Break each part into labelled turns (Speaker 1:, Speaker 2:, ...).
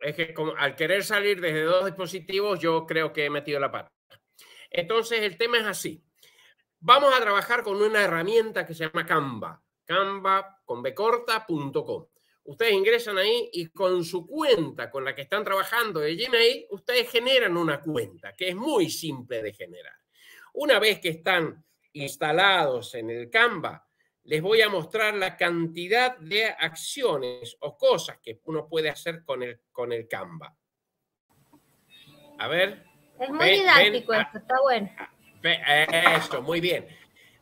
Speaker 1: es que al querer salir desde dos dispositivos, yo creo que he metido la pata. Entonces, el tema es así. Vamos a trabajar con una herramienta que se llama Canva, canva con Ustedes ingresan ahí y con su cuenta con la que están trabajando de Gmail, ustedes generan una cuenta que es muy simple de generar. Una vez que están instalados en el Canva, les voy a mostrar la cantidad de acciones o cosas que uno puede hacer con el, con el Canva. A ver.
Speaker 2: Es muy didáctico esto, está bueno.
Speaker 1: Eso, muy bien.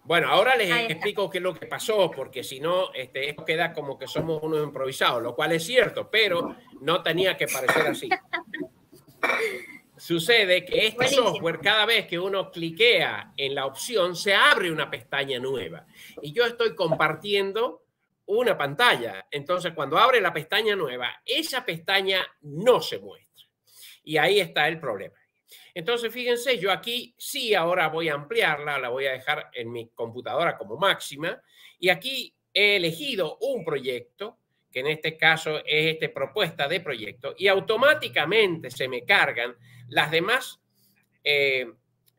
Speaker 1: Bueno, ahora les explico qué es lo que pasó, porque si no, este, esto queda como que somos unos improvisados, lo cual es cierto, pero no tenía que parecer así. Sucede que este software, cada vez que uno cliquea en la opción, se abre una pestaña nueva. Y yo estoy compartiendo una pantalla. Entonces, cuando abre la pestaña nueva, esa pestaña no se muestra. Y ahí está el problema. Entonces, fíjense, yo aquí sí ahora voy a ampliarla, la voy a dejar en mi computadora como máxima. Y aquí he elegido un proyecto, que en este caso es esta propuesta de proyecto, y automáticamente se me cargan las demás eh,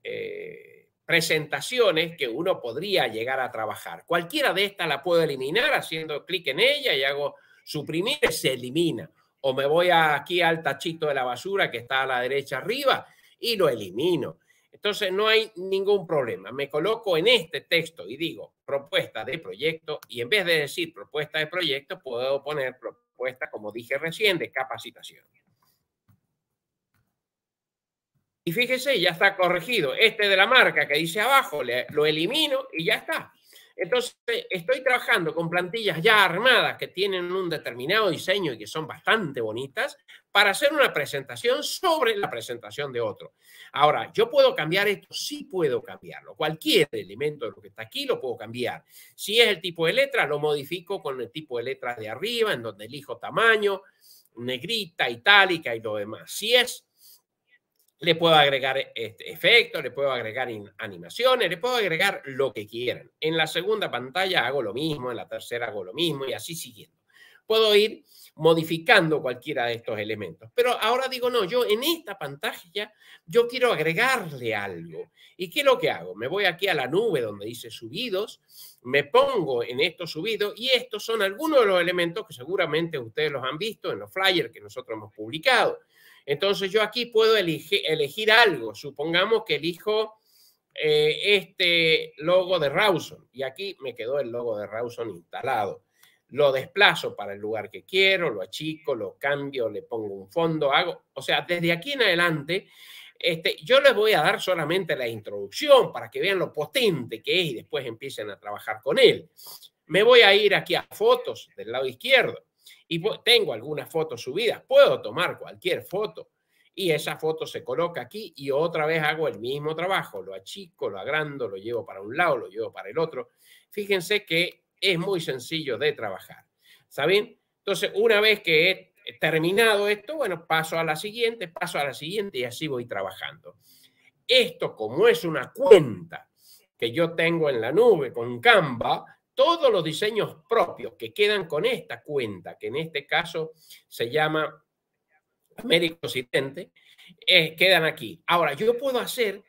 Speaker 1: eh, presentaciones que uno podría llegar a trabajar, cualquiera de estas la puedo eliminar haciendo clic en ella y hago suprimir, se elimina. O me voy aquí al tachito de la basura que está a la derecha arriba y lo elimino. Entonces no hay ningún problema. Me coloco en este texto y digo propuesta de proyecto y en vez de decir propuesta de proyecto puedo poner propuesta, como dije recién, de capacitación. Y fíjese, ya está corregido. Este de la marca que dice abajo, lo elimino y ya está. Entonces, estoy trabajando con plantillas ya armadas que tienen un determinado diseño y que son bastante bonitas para hacer una presentación sobre la presentación de otro. Ahora, yo puedo cambiar esto, sí puedo cambiarlo. Cualquier elemento de lo que está aquí lo puedo cambiar. Si es el tipo de letra, lo modifico con el tipo de letra de arriba, en donde elijo tamaño, negrita, itálica y lo demás. Si es le puedo agregar este, efectos, le puedo agregar animaciones, le puedo agregar lo que quieran. En la segunda pantalla hago lo mismo, en la tercera hago lo mismo y así siguiendo. Puedo ir modificando cualquiera de estos elementos. Pero ahora digo, no, yo en esta pantalla yo quiero agregarle algo. ¿Y qué es lo que hago? Me voy aquí a la nube donde dice subidos, me pongo en estos subidos y estos son algunos de los elementos que seguramente ustedes los han visto en los flyers que nosotros hemos publicado. Entonces yo aquí puedo elegir algo. Supongamos que elijo eh, este logo de Rawson y aquí me quedó el logo de Rawson instalado. Lo desplazo para el lugar que quiero, lo achico, lo cambio, le pongo un fondo, hago, o sea, desde aquí en adelante, este, yo les voy a dar solamente la introducción para que vean lo potente que es y después empiecen a trabajar con él. Me voy a ir aquí a fotos del lado izquierdo y tengo algunas fotos subidas, puedo tomar cualquier foto y esa foto se coloca aquí y otra vez hago el mismo trabajo, lo achico, lo agrando, lo llevo para un lado, lo llevo para el otro. Fíjense que es muy sencillo de trabajar. ¿Saben? Entonces, una vez que he terminado esto, bueno, paso a la siguiente, paso a la siguiente y así voy trabajando. Esto como es una cuenta que yo tengo en la nube con Canva, todos los diseños propios que quedan con esta cuenta, que en este caso se llama América Occidente, eh, quedan aquí. Ahora, yo puedo hacer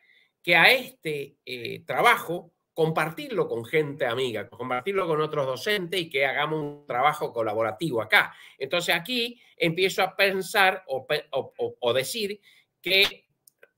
Speaker 1: que a este eh, trabajo compartirlo con gente amiga, compartirlo con otros docentes y que hagamos un trabajo colaborativo acá. Entonces aquí empiezo a pensar o decir que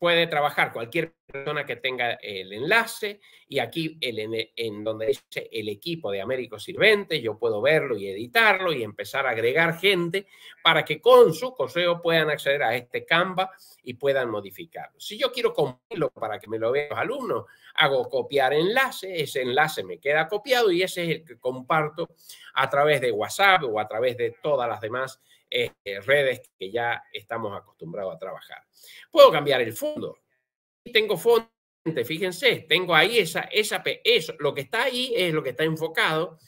Speaker 1: puede trabajar cualquier persona que tenga el enlace y aquí el, en donde dice el equipo de Américo Sirvente, yo puedo verlo y editarlo y empezar a agregar gente para que con su correo puedan acceder a este Canva y puedan modificarlo. Si yo quiero compartirlo para que me lo vean los alumnos, hago copiar enlace, ese enlace me queda copiado y ese es el que comparto a través de WhatsApp o a través de todas las demás eh, redes que ya estamos acostumbrados a trabajar. Puedo cambiar el fondo. Tengo fondo, fíjense, tengo ahí esa, esa, eso, lo que está ahí es lo que está enfocado.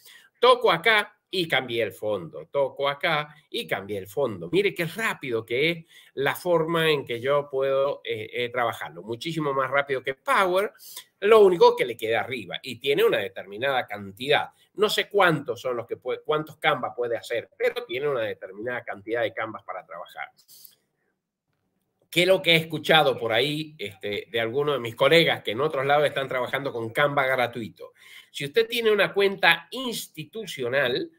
Speaker 1: Toco acá y cambié el fondo. Toco acá y cambié el fondo. Mire qué rápido que es la forma en que yo puedo eh, eh, trabajarlo. Muchísimo más rápido que Power. Lo único que le queda arriba y tiene una determinada cantidad. No sé cuántos son los que puede, cuántos canvas puede hacer, pero tiene una determinada cantidad de canvas para trabajar. ¿Qué es lo que he escuchado por ahí este, de algunos de mis colegas que en otros lados están trabajando con Canva gratuito? Si usted tiene una cuenta institucional,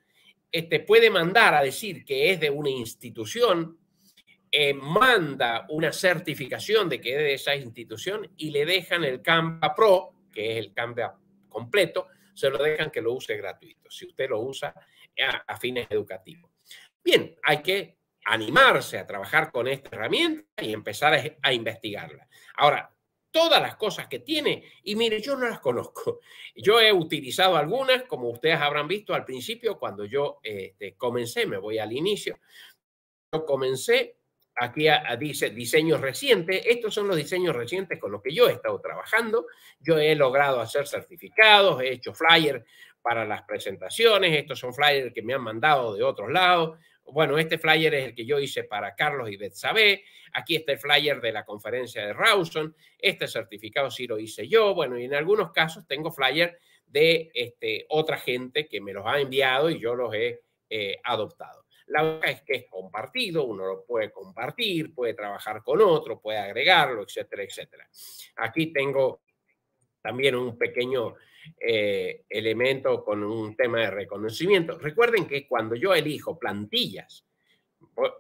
Speaker 1: este, puede mandar a decir que es de una institución, eh, manda una certificación de que es de esa institución y le dejan el Canva Pro, que es el Canva completo, se lo dejan que lo use gratuito, si usted lo usa a, fines educativos. Bien, hay que animarse a trabajar con esta herramienta y empezar a, a investigarla. Ahora, todas las cosas que tiene. Y mire, yo no las conozco. Yo he utilizado algunas, como ustedes habrán visto al principio, cuando yo este, comencé, me voy al inicio, yo comencé, aquí a, dice diseños recientes, estos son los diseños recientes con los que yo he estado trabajando, yo he logrado hacer certificados, he hecho flyers para las presentaciones, estos son flyers que me han mandado de otros lados, bueno, este flyer es el que yo hice para Carlos y Sabé. Aquí está el flyer de la conferencia de Rawson. Este certificado sí lo hice yo. Bueno, y en algunos casos tengo flyer de este, otra gente que me los ha enviado y yo los he eh, adoptado. La otra es que es compartido, uno lo puede compartir, puede trabajar con otro, puede agregarlo, etcétera, etcétera. Aquí tengo también un pequeño eh, elemento con un tema de reconocimiento. Recuerden que cuando yo elijo plantillas,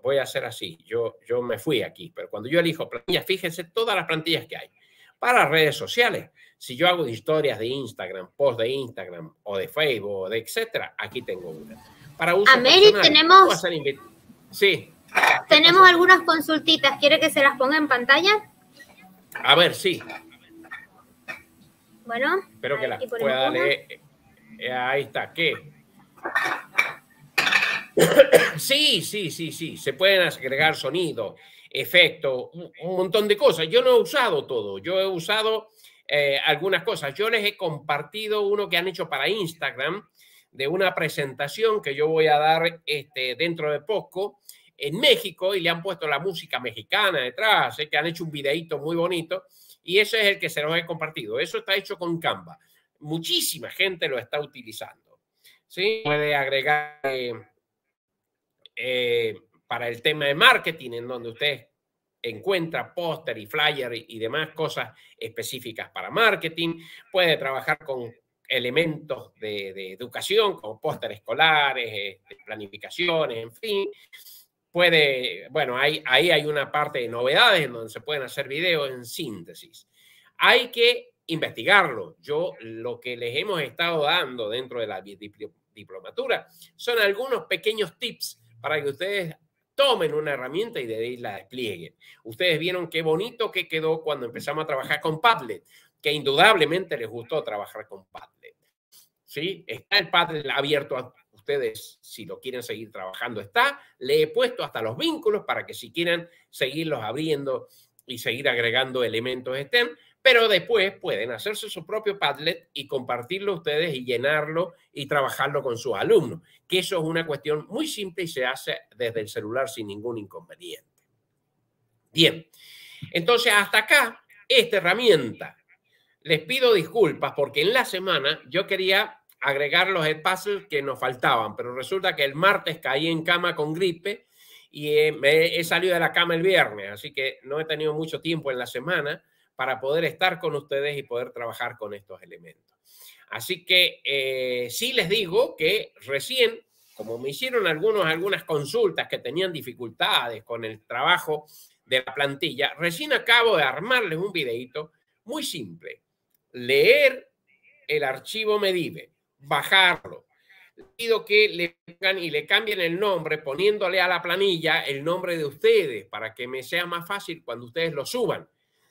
Speaker 1: voy a hacer así, yo, yo me fui aquí, pero cuando yo elijo plantillas, fíjense todas las plantillas que hay para redes sociales. Si yo hago historias de Instagram, post de Instagram o de Facebook o de etcétera, aquí tengo una. Para uso tenemos Sí.
Speaker 2: Tenemos algunas consultitas, ¿quiere que se las ponga en pantalla?
Speaker 1: A ver, sí.
Speaker 2: Bueno. Espero que la pueda eh,
Speaker 1: eh, Ahí está. ¿Qué? Sí, sí, sí, sí. Se pueden agregar sonido, efecto, un, montón de cosas. Yo no he usado todo. Yo he usado eh, algunas cosas. Yo les he compartido uno que han hecho para Instagram de una presentación que yo voy a dar este, dentro de poco en México y le han puesto la música mexicana detrás, que han hecho un videíto muy bonito y ese es el que se nos ha compartido. Eso está hecho con Canva. Muchísima gente lo está utilizando. ¿sí? Puede agregar eh, eh, para el tema de marketing, en donde usted encuentra póster y flyer y, demás cosas específicas para marketing. Puede trabajar con elementos de, educación, como póster escolares, eh, planificaciones, en fin bueno, ahí hay una parte de novedades en donde se pueden hacer videos en síntesis. Hay que investigarlo. Yo lo que les hemos estado dando dentro de la diplomatura son algunos pequeños tips para que ustedes tomen una herramienta y de la desplieguen. Ustedes vieron qué bonito que quedó cuando empezamos a trabajar con Padlet, que indudablemente les gustó trabajar con Padlet. ¿Sí? Está el Padlet abierto a ustedes, si lo quieren seguir trabajando, está. Le he puesto hasta los vínculos para que si quieren seguirlos abriendo y seguir agregando elementos estén, pero después pueden hacerse su propio Padlet y compartirlo ustedes y llenarlo y trabajarlo con sus alumnos, que eso es una cuestión muy simple y se hace desde el celular sin ningún inconveniente. Bien, entonces hasta acá esta herramienta. Les pido disculpas porque en la semana yo quería agregar los puzzles que nos faltaban, pero resulta que el martes caí en cama con gripe y eh, me he salido de la cama el viernes, así que no he tenido mucho tiempo en la semana para poder estar con ustedes y poder trabajar con estos elementos. Así que eh, sí les digo que recién, como me hicieron algunos, algunas consultas que tenían dificultades con el trabajo de la plantilla, recién acabo de armarles un videito muy simple. Leer el archivo Medive bajarlo. Pido que le cambien el nombre poniéndole a la planilla el nombre de ustedes para que me sea más fácil cuando ustedes lo suban.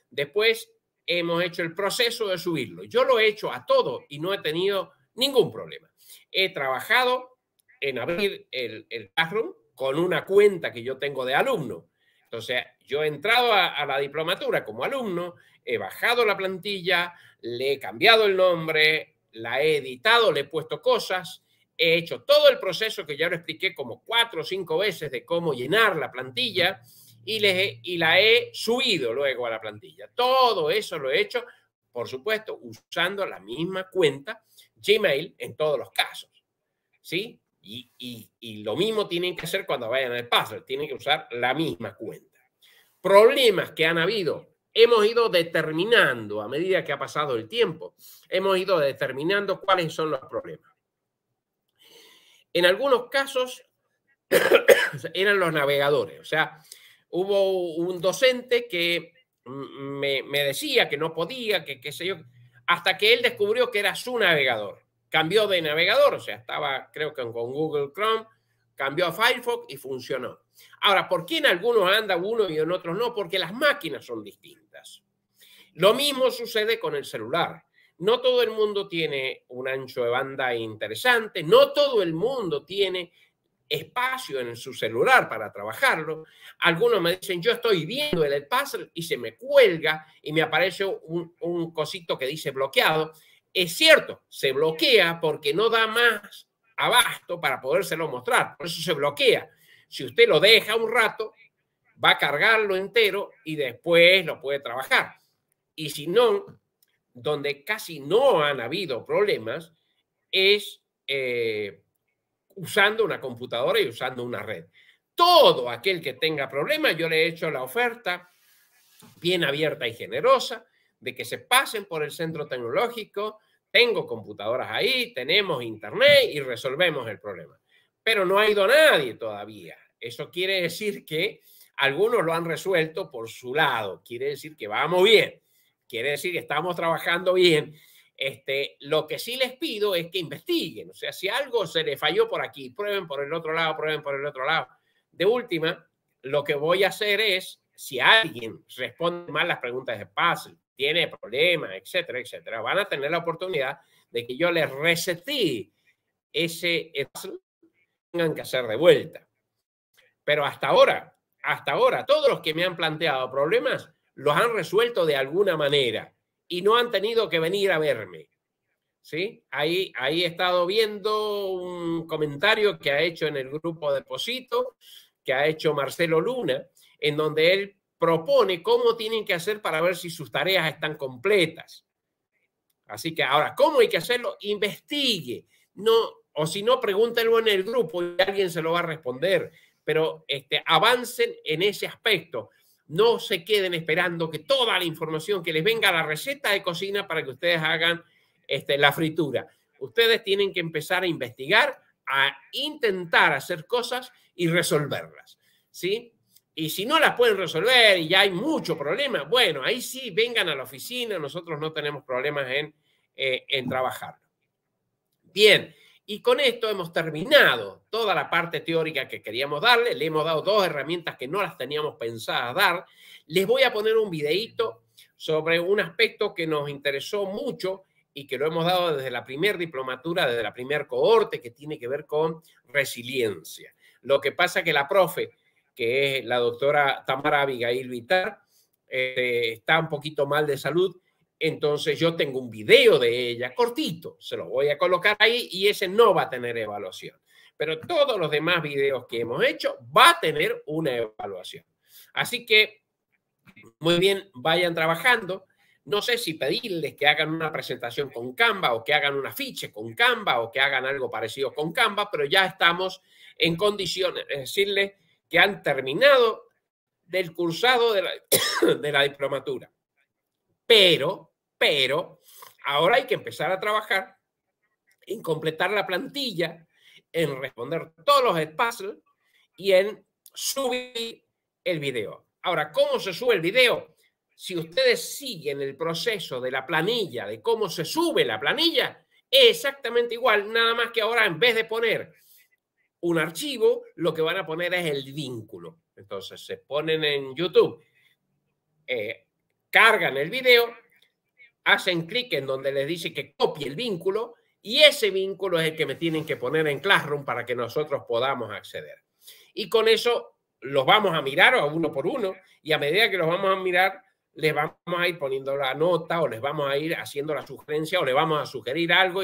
Speaker 1: Después hemos hecho el proceso de subirlo. Yo lo he hecho a todo y no he tenido ningún problema. He trabajado en abrir el, el Classroom con una cuenta que yo tengo de alumno. Entonces, yo he entrado a, la diplomatura como alumno, he bajado la plantilla, le he cambiado el nombre, la he editado, le he puesto cosas, he hecho todo el proceso que ya lo expliqué como cuatro o cinco veces de cómo llenar la plantilla y, la he subido luego a la plantilla. Todo eso lo he hecho, por supuesto, usando la misma cuenta Gmail en todos los casos. ¿Sí? Y, lo mismo tienen que hacer cuando vayan al paso. tienen que usar la misma cuenta. Problemas que han habido hemos ido determinando, a medida que ha pasado el tiempo, hemos ido determinando cuáles son los problemas. En algunos casos eran los navegadores, o sea, hubo un docente que me, decía que no podía, que qué sé yo, hasta que él descubrió que era su navegador. Cambió de navegador, o sea, estaba creo que con Google Chrome cambió a Firefox y funcionó. Ahora, ¿por qué en algunos anda uno y en otros no? Porque las máquinas son distintas. Lo mismo sucede con el celular. No todo el mundo tiene un ancho de banda interesante, no todo el mundo tiene espacio en su celular para trabajarlo. Algunos me dicen, yo estoy viendo el puzzle y se me cuelga y me aparece un, un cosito que dice bloqueado. Es cierto, se bloquea porque no da más abasto para podérselo mostrar. Por eso se bloquea. Si usted lo deja un rato, va a cargarlo entero y después lo puede trabajar. Y si no, donde casi no han habido problemas es eh, usando una computadora y usando una red. Todo aquel que tenga problemas, yo le he hecho la oferta bien abierta y generosa de que se pasen por el centro tecnológico, tengo computadoras ahí, tenemos internet y resolvemos el problema. Pero no ha ido nadie todavía. Eso quiere decir que algunos lo han resuelto por su lado. Quiere decir que vamos bien. Quiere decir que estamos trabajando bien. Este, lo que sí les pido es que investiguen. O sea, si algo se le falló por aquí, prueben por el otro lado, prueben por el otro lado. De última, lo que voy a hacer es, si alguien responde mal las preguntas de puzzle tiene problemas, etcétera, etcétera, van a tener la oportunidad de que yo les resetí ese tengan que hacer de vuelta. Pero hasta ahora, hasta ahora, todos los que me han planteado problemas los han resuelto de alguna manera y no han tenido que venir a verme. ¿Sí? Ahí, ahí he estado viendo un comentario que ha hecho en el grupo de que ha hecho Marcelo Luna, en donde él propone cómo tienen que hacer para ver si sus tareas están completas. Así que ahora, ¿cómo hay que hacerlo? Investigue. No, o si no, pregúntelo en el grupo y alguien se lo va a responder. Pero este, avancen en ese aspecto. No se queden esperando que toda la información que les venga a la receta de cocina para que ustedes hagan este, la fritura. Ustedes tienen que empezar a investigar, a intentar hacer cosas y resolverlas. ¿Sí? Y si no las pueden resolver y ya hay mucho problema, bueno, ahí sí, vengan a la oficina, nosotros no tenemos problemas en, eh, trabajar. Bien, y con esto hemos terminado toda la parte teórica que queríamos darle. Le hemos dado dos herramientas que no las teníamos pensadas dar. Les voy a poner un videito sobre un aspecto que nos interesó mucho y que lo hemos dado desde la primera diplomatura, desde la primer cohorte, que tiene que ver con resiliencia. Lo que pasa que la profe que es la doctora Tamara Abigail Vitar, este, está un poquito mal de salud, entonces yo tengo un video de ella cortito, se lo voy a colocar ahí y ese no va a tener evaluación. Pero todos los demás videos que hemos hecho va a tener una evaluación. Así que, muy bien, vayan trabajando. No sé si pedirles que hagan una presentación con Canva o que hagan un afiche con Canva o que hagan algo parecido con Canva, pero ya estamos en condiciones de decirles que han terminado del cursado de la, diplomatura. Pero, pero, ahora hay que empezar a trabajar en completar la plantilla, en responder todos los espacios y en subir el video. Ahora, ¿cómo se sube el video? Si ustedes siguen el proceso de la planilla, de cómo se sube la planilla, es exactamente igual, nada más que ahora en vez de poner un archivo, lo que van a poner es el vínculo. Entonces se ponen en YouTube, eh, cargan el video, hacen clic en donde les dice que copie el vínculo y ese vínculo es el que me tienen que poner en Classroom para que nosotros podamos acceder. Y con eso los vamos a mirar uno por uno y a medida que los vamos a mirar, les vamos a ir poniendo la nota o les vamos a ir haciendo la sugerencia o le vamos a sugerir algo.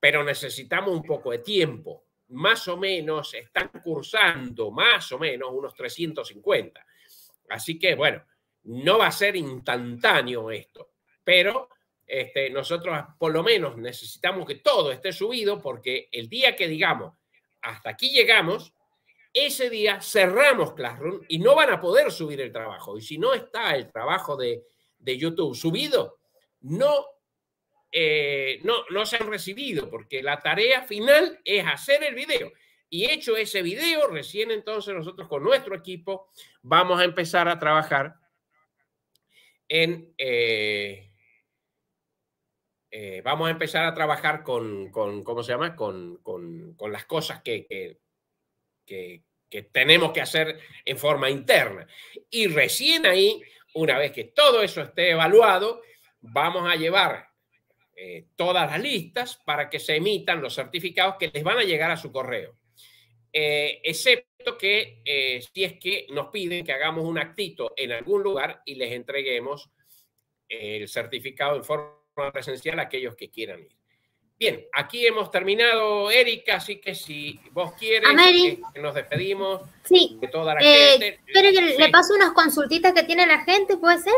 Speaker 1: Pero necesitamos un poco de tiempo más o menos están cursando más o menos unos 350. Así que bueno, no va a ser instantáneo esto, pero este, nosotros por lo menos necesitamos que todo esté subido porque el día que digamos hasta aquí llegamos, ese día cerramos Classroom y no van a poder subir el trabajo. Y si no está el trabajo de, de YouTube subido, no eh, no, no se han recibido, porque la tarea final es hacer el video. Y hecho ese video, recién entonces nosotros con nuestro equipo vamos a empezar a trabajar en... Eh, eh, vamos a empezar a trabajar con, con ¿cómo se llama? Con, las cosas que, que, que tenemos que hacer en forma interna. Y recién ahí, una vez que todo eso esté evaluado, vamos a llevar eh, todas las listas para que se emitan los certificados que les van a llegar a su correo. Eh, excepto que eh, si es que nos piden que hagamos un actito en algún lugar y les entreguemos el certificado en forma presencial a aquellos que quieran ir. Bien, aquí hemos terminado, Erika, así que si vos quieres, que nos despedimos sí. de toda la gente. que le paso
Speaker 2: unas consultitas que tiene la gente, ¿puede ser?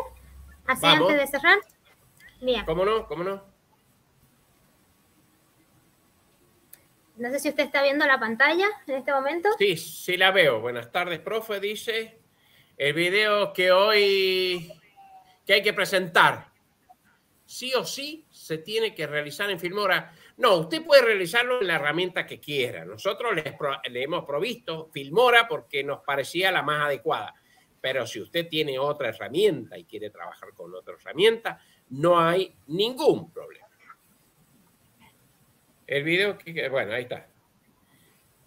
Speaker 2: Así antes de cerrar.
Speaker 1: Mira. ¿Cómo no? ¿Cómo no?
Speaker 2: No sé si usted está viendo la pantalla en este momento.
Speaker 1: Sí, sí la veo. Buenas tardes, profe, dice. El video que hoy que hay que presentar, sí o sí, se tiene que realizar en Filmora. No, usted puede realizarlo en la herramienta que quiera. Nosotros le, le hemos provisto Filmora porque nos parecía la más adecuada. Pero si usted tiene otra herramienta y quiere trabajar con otra herramienta, no hay ningún problema. El video, bueno, ahí está.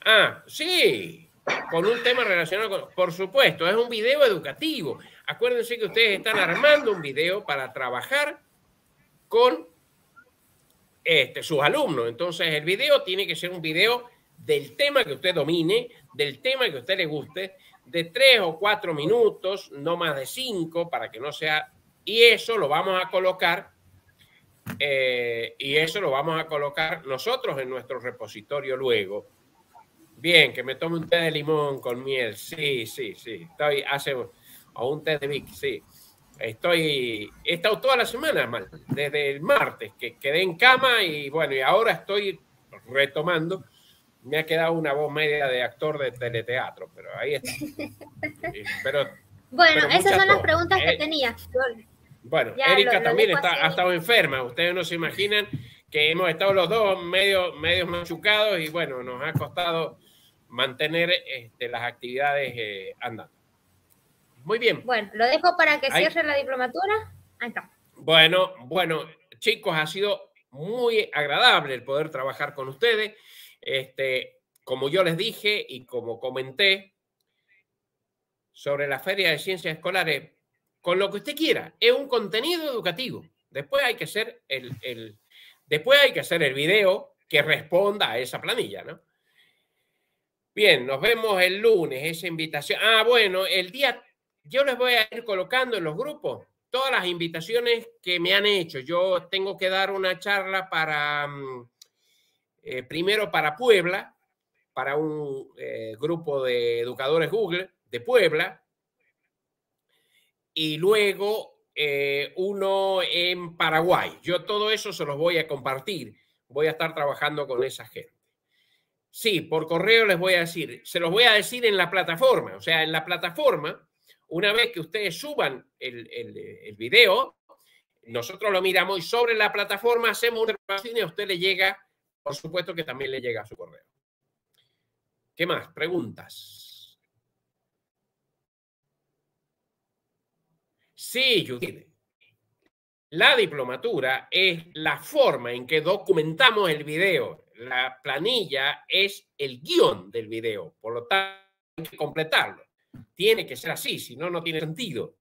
Speaker 1: Ah, sí, con un tema relacionado con... Por supuesto, es un video educativo. Acuérdense que ustedes están armando un video para trabajar con este, sus alumnos. Entonces, el video tiene que ser un video del tema que usted domine, del tema que a usted le guste, de tres o cuatro minutos, no más de cinco, para que no sea... Y eso lo vamos a colocar eh, y eso lo vamos a colocar nosotros en nuestro repositorio luego. Bien, que me tome un té de limón con miel. Sí, sí, sí. Estoy hace o un té de Vic, sí. Estoy, he estado toda la semana mal, desde el martes que quedé en cama y bueno, y ahora estoy retomando. Me ha quedado una voz media de actor de teleteatro, pero ahí está. Pero, bueno, esas son las preguntas que eh, tenía. Bueno, Erika también está, ha estado enferma. Ustedes no se imaginan que hemos estado los dos medio, medios machucados y bueno, nos ha costado mantener este, las actividades eh, andando. Muy bien.
Speaker 2: Bueno, lo dejo para que cierre la diplomatura. Ahí está.
Speaker 1: Bueno, bueno, chicos, ha sido muy agradable el poder trabajar con ustedes. Este, como yo les dije y como comenté sobre la Feria de Ciencias Escolares, con lo que usted quiera. Es un contenido educativo. Después hay que hacer el, después hay que el video que responda a esa planilla, ¿no? Bien, nos vemos el lunes, esa invitación. Ah, bueno, el día, yo les voy a ir colocando en los grupos todas las invitaciones que me han hecho. Yo tengo que dar una charla para, mm, eh, primero para Puebla, para un eh, grupo de educadores Google de Puebla, y luego eh, uno en Paraguay. Yo todo eso se los voy a compartir. Voy a estar trabajando con esa gente. Sí, por correo les voy a decir, se los voy a decir en la plataforma. O sea, en la plataforma, una vez que ustedes suban el, el, video, nosotros lo miramos y sobre la plataforma hacemos una grabación y a usted le llega, por supuesto que también le llega a su correo. ¿Qué más? Preguntas. Sí, Judith. La diplomatura es la forma en que documentamos el video. La planilla es el guión del video. Por lo tanto, hay que completarlo. Tiene que ser así, si no, no tiene sentido.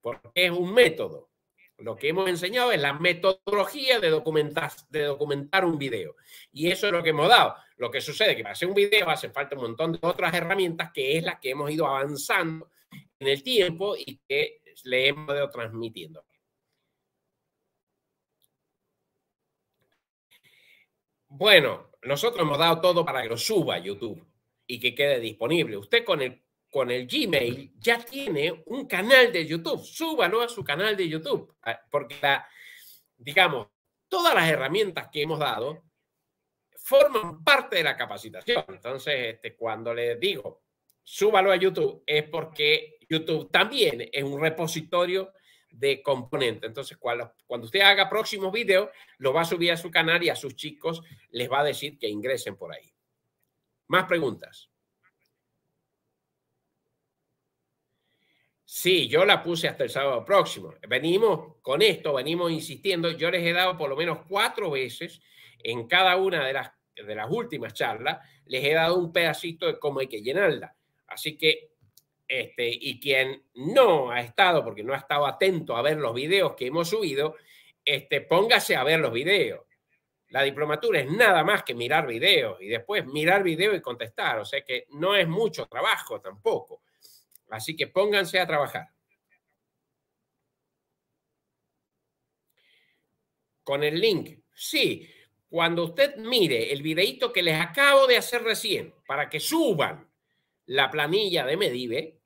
Speaker 1: Porque es un método. Lo que hemos enseñado es la metodología de documentar, un video. Y eso es lo que hemos dado. Lo que sucede es que para hacer un video hace falta un montón de otras herramientas que es la que hemos ido avanzando en el tiempo y que le hemos ido transmitiendo. Bueno, nosotros hemos dado todo para que lo suba a YouTube y que quede disponible. Usted con el, con el Gmail ya tiene un canal de YouTube. Súbalo a su canal de YouTube. Ah, porque, digamos, todas las herramientas que hemos dado forman parte de la capacitación. Entonces, este, cuando le digo, súbalo a YouTube, es porque YouTube también es un repositorio de componentes. Entonces, cuando, usted haga próximos videos, lo va a subir a su canal y a sus chicos les va a decir que ingresen por ahí. Más preguntas. Sí, yo la puse hasta el sábado próximo. Venimos con esto, venimos insistiendo. Yo les he dado por lo menos cuatro veces en cada una de las, de las últimas charlas, les he dado un pedacito de cómo hay que llenarla. Así que este, y quien no ha estado, porque no ha estado atento a ver los videos que hemos subido, este, póngase a ver los videos. La diplomatura es nada más que mirar videos y después mirar videos y contestar. O sea que no es mucho trabajo tampoco. Así que pónganse a trabajar. Con el link. Sí, cuando usted mire el videito que les acabo de hacer recién, para que suban la planilla de Medive,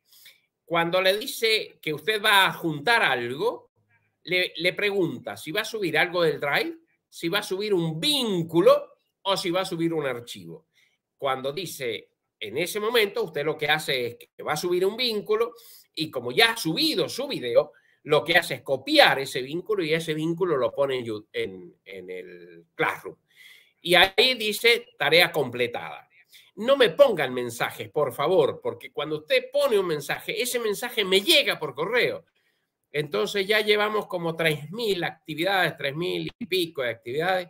Speaker 1: cuando le dice que usted va a juntar algo, le, pregunta si va a subir algo del Drive, si va a subir un vínculo o si va a subir un archivo. Cuando dice en ese momento, usted lo que hace es que va a subir un vínculo y como ya ha subido su video, lo que hace es copiar ese vínculo y ese vínculo lo pone en el Classroom. Y ahí dice tarea completada no me pongan mensajes, por favor, porque cuando usted pone un mensaje, ese mensaje me llega por correo. Entonces ya llevamos como 3.000 actividades, 3.000 y pico de actividades,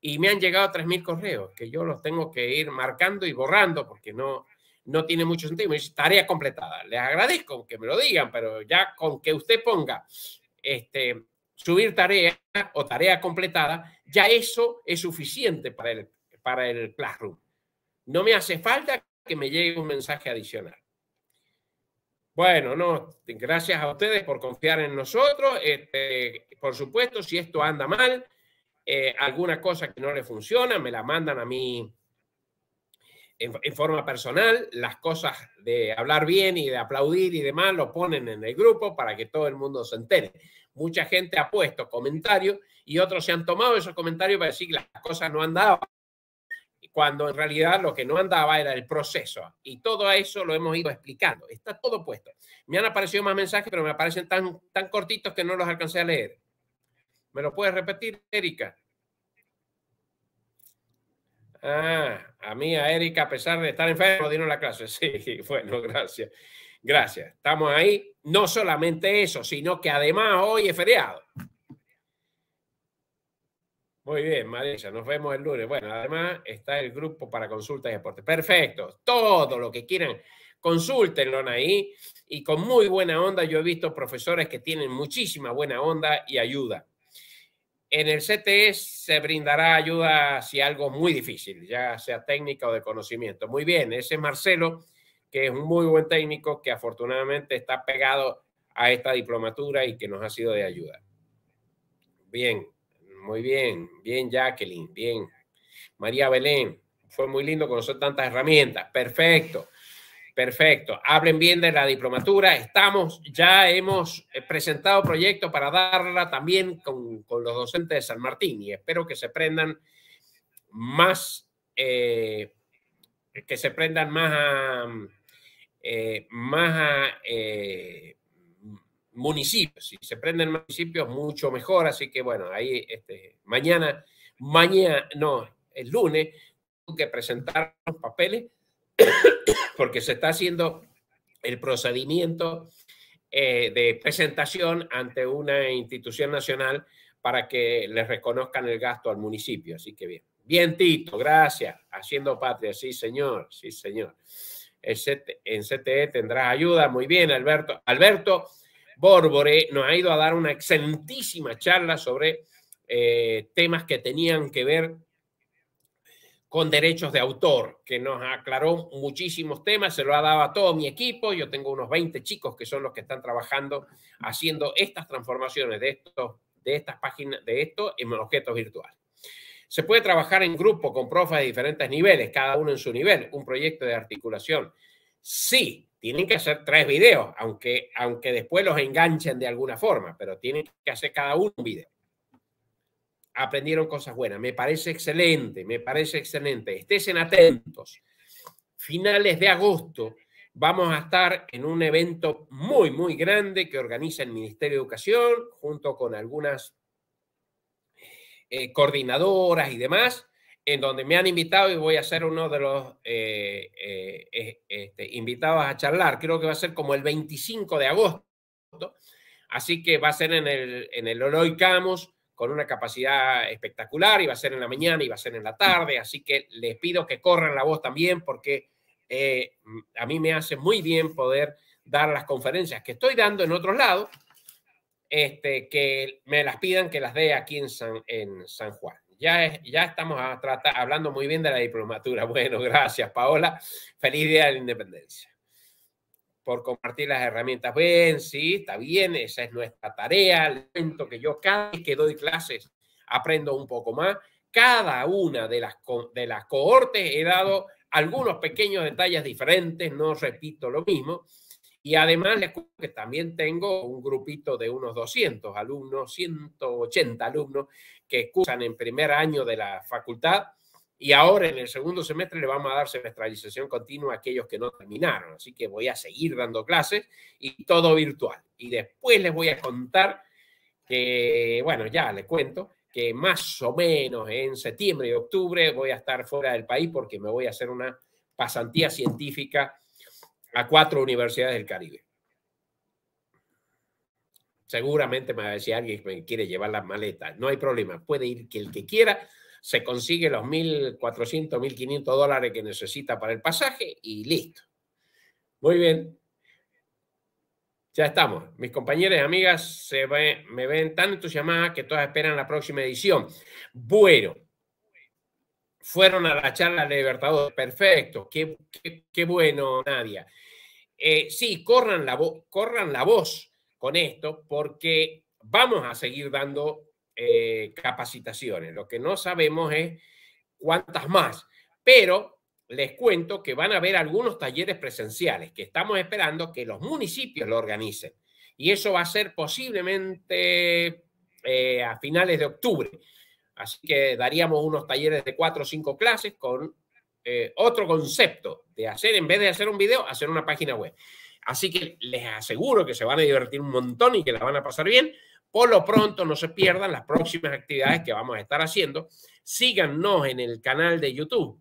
Speaker 1: y me han llegado 3.000 correos, que yo los tengo que ir marcando y borrando porque no, no tiene mucho sentido. Me dice, tarea completada. Les agradezco que me lo digan, pero ya con que usted ponga este, subir tarea o tarea completada, ya eso es suficiente para el, para el Classroom. No me hace falta que me llegue un mensaje adicional. Bueno, no, gracias a ustedes por confiar en nosotros. Este, por supuesto, si esto anda mal, eh, alguna cosa que no le funciona, me la mandan a mí en, forma personal. Las cosas de hablar bien y de aplaudir y demás lo ponen en el grupo para que todo el mundo se entere. Mucha gente ha puesto comentarios y otros se han tomado esos comentarios para decir que las cosas no andaban cuando en realidad lo que no andaba era el proceso. Y todo eso lo hemos ido explicando. Está todo puesto. Me han aparecido más mensajes, pero me aparecen tan, tan cortitos que no los alcancé a leer. ¿Me lo puedes repetir, Erika? Ah, a mí, a Erika, a pesar de estar enfermo, dieron la clase. Sí, bueno, gracias. Gracias. Estamos ahí. No solamente eso, sino que además hoy es feriado. Muy bien, Marisa. nos vemos el lunes. Bueno, además está el grupo para consultas y deportes. Perfecto, todo lo que quieran, consúltenlo ahí. Y con muy buena onda, yo he visto profesores que tienen muchísima buena onda y ayuda. En el CTE se brindará ayuda si algo muy difícil, ya sea técnica o de conocimiento. Muy bien, ese es Marcelo, que es un muy buen técnico que afortunadamente está pegado a esta diplomatura y que nos ha sido de ayuda. Bien, muy bien, bien Jacqueline, bien. María Belén, fue muy lindo conocer tantas herramientas, perfecto. Perfecto. Hablen bien de la diplomatura. Estamos, ya hemos eh, presentado proyectos para darla también con, los docentes de San Martín y espero que se prendan más, eh, que se prendan más a, eh, más municipios. Si se prenden municipios, mucho mejor. Así que bueno, ahí este, mañana, mañana, no, el lunes, tengo que presentar los papeles porque se está haciendo el procedimiento eh, de presentación ante una institución nacional para que les reconozcan el gasto al municipio. Así que bien. Bien, Tito, gracias. Haciendo patria, sí, señor, sí, señor. en CTE tendrás ayuda. Muy bien, Alberto. Alberto, Borbore nos ha ido a dar una excelentísima charla sobre eh, temas que tenían que ver con derechos de autor, que nos aclaró muchísimos temas, se lo ha dado a todo mi equipo, yo tengo unos 20 chicos que son los que están trabajando haciendo estas transformaciones de estos de estas páginas de esto en objetos virtuales. Se puede trabajar en grupo con profes de diferentes niveles, cada uno en su nivel, un proyecto de articulación. Sí, tienen que hacer tres videos, aunque, aunque después los enganchen de alguna forma, pero tienen que hacer cada uno un video. Aprendieron cosas buenas. Me parece excelente, me parece excelente. Estén atentos. Finales de agosto vamos a estar en un evento muy, muy grande que organiza el Ministerio de Educación junto con algunas eh, coordinadoras y demás en donde me han invitado y voy a ser uno de los eh, eh, este, invitados a charlar. Creo que va a ser como el 25 de agosto. Así que va a ser en el, en el Oloy Camus con una capacidad espectacular y va a ser en la mañana y va a ser en la tarde. Así que les pido que corran la voz también porque eh, a mí me hace muy bien poder dar las conferencias que estoy dando en otros lados, este, que me las pidan que las dé aquí San, en San Juan ya, estamos hablando muy bien de la diplomatura. Bueno, gracias, Paola. Feliz Día de la Independencia. Por compartir las herramientas. Ven, sí, está bien, esa es nuestra tarea. cuento que yo cada vez que doy clases aprendo un poco más. Cada una de las, de las cohortes he dado algunos pequeños detalles diferentes, no repito lo mismo. Y además les cuento que también tengo un grupito de unos 200 alumnos, 180 alumnos, que cursan en primer año de la facultad y ahora en el segundo semestre le vamos a dar semestralización continua a aquellos que no terminaron. Así que voy a seguir dando clases y todo virtual. Y después les voy a contar que, bueno, ya les cuento que más o menos en septiembre y octubre voy a estar fuera del país porque me voy a hacer una pasantía científica a cuatro universidades del Caribe. Seguramente me va a decir alguien que me quiere llevar las maletas. No hay problema, puede ir que el que quiera se consigue los 1.400, 1.500 dólares que necesita para el pasaje y listo. Muy bien. Ya estamos. Mis compañeras y amigas se me ven tan entusiasmadas que todas esperan la próxima edición. Bueno, fueron a la charla de Libertador. Perfecto. Qué, bueno, Nadia. Eh, sí, corran la, corran la voz con esto porque vamos a seguir dando eh, capacitaciones. Lo que no sabemos es cuántas más, pero les cuento que van a haber algunos talleres presenciales que estamos esperando que los municipios lo organicen. Y eso va a ser posiblemente eh, a finales de octubre. Así que daríamos unos talleres de cuatro o cinco clases con eh, otro concepto de hacer, en vez de hacer un video, hacer una página web. Así que les aseguro que se van a divertir un montón y que la van a pasar bien. Por lo pronto, no se pierdan las próximas actividades que vamos a estar haciendo. Síganos en el canal de YouTube.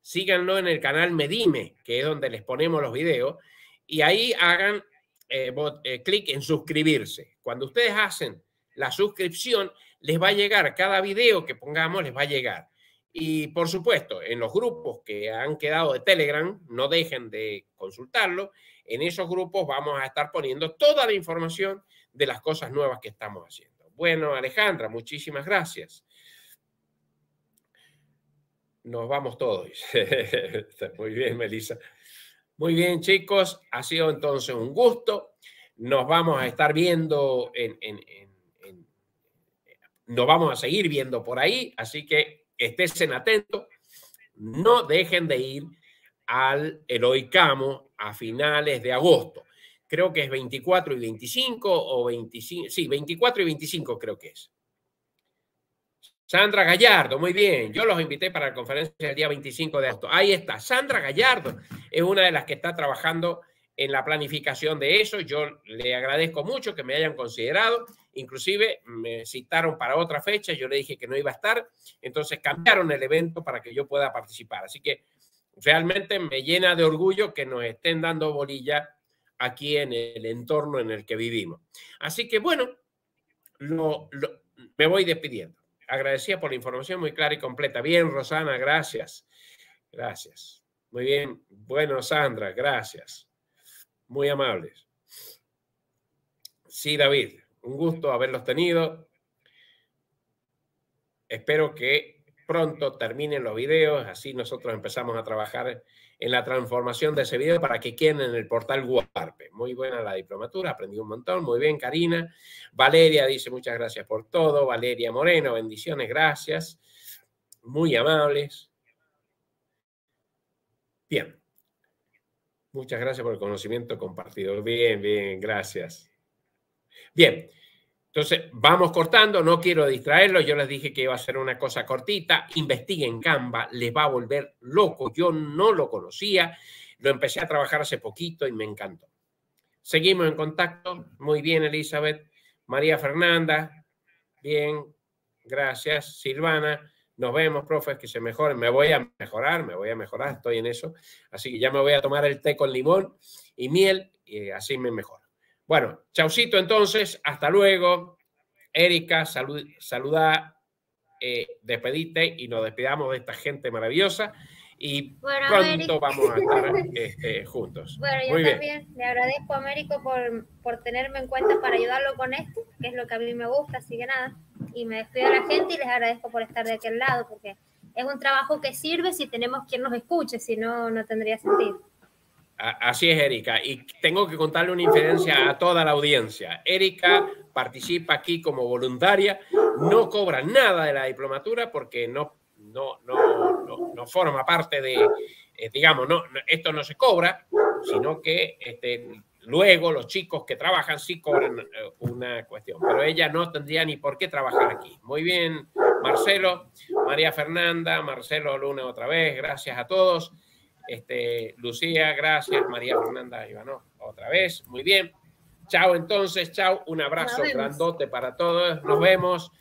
Speaker 1: Síganos en el canal Medime, que es donde les ponemos los videos. Y ahí hagan eh, eh, clic en suscribirse. Cuando ustedes hacen la suscripción, les va a llegar cada video que pongamos, les va a llegar. Y por supuesto, en los grupos que han quedado de Telegram, no dejen de consultarlo en esos grupos vamos a estar poniendo toda la información de las cosas nuevas que estamos haciendo. Bueno, Alejandra, muchísimas gracias. Nos vamos todos. Muy bien, Melissa. Muy bien, chicos. Ha sido entonces un gusto. Nos vamos a estar viendo en, nos vamos a seguir viendo por ahí, así que estén atentos. No dejen de ir al Eloy a finales de agosto. Creo que es 24 y 25 o 25, sí, 24 y 25 creo que es. Sandra Gallardo, muy bien. Yo los invité para la conferencia del día 25 de agosto. Ahí está. Sandra Gallardo es una de las que está trabajando en la planificación de eso. Yo le agradezco mucho que me hayan considerado. Inclusive me citaron para otra fecha. Yo le dije que no iba a estar. Entonces cambiaron el evento para que yo pueda participar. Así que realmente me llena de orgullo que nos estén dando bolilla aquí en el entorno en el que vivimos. Así que bueno, me voy despidiendo. Agradecía por la información muy clara y completa. Bien, Rosana, gracias. Gracias. Muy bien. Bueno, Sandra, gracias. Muy amables. Sí, David, un gusto haberlos tenido. Espero que pronto terminen los videos, así nosotros empezamos a trabajar en la transformación de ese video para que queden en el portal Guarpe. Muy buena la diplomatura, aprendí un montón, muy bien Karina. Valeria dice muchas gracias por todo, Valeria Moreno, bendiciones, gracias, muy amables. Bien, muchas gracias por el conocimiento compartido. Bien, bien, gracias. Bien. Entonces, vamos cortando, no quiero distraerlos, yo les dije que iba a ser una cosa cortita, investiguen Gamba, les va a volver loco, yo no lo conocía, lo empecé a trabajar hace poquito y me encantó. Seguimos en contacto, muy bien Elizabeth, María Fernanda, bien, gracias, Silvana, nos vemos, profes, que se mejoren, me voy a mejorar, me voy a mejorar, estoy en eso, así que ya me voy a tomar el té con limón y miel y así me mejoro. Bueno, chaucito entonces, hasta luego. Erika, saluda, eh, despedite y nos despidamos de esta gente maravillosa y pronto vamos a estar este, juntos. Bueno, yo Muy también
Speaker 2: bien. le agradezco a Américo por, por, tenerme en cuenta para ayudarlo con esto, que es lo que a mí me gusta, así que nada. Y me despido a la gente y les agradezco por estar de aquel lado, porque es un trabajo que sirve si tenemos quien nos escuche, si no, no tendría sentido.
Speaker 1: Así es, Erika. Y tengo que contarle una inferencia a toda la audiencia. Erika participa aquí como voluntaria, no cobra nada de la diplomatura porque no, no, forma parte de, eh, digamos, esto no se cobra, sino que este, luego los chicos que trabajan sí cobran eh, una cuestión, pero ella no tendría ni por qué trabajar aquí. Muy bien, Marcelo, María Fernanda, Marcelo Luna otra vez, gracias a todos. Este, Lucía, gracias. María Fernanda Ivanov, otra vez. Muy bien. Chao entonces, chao. Un abrazo grandote para todos. Nos vemos.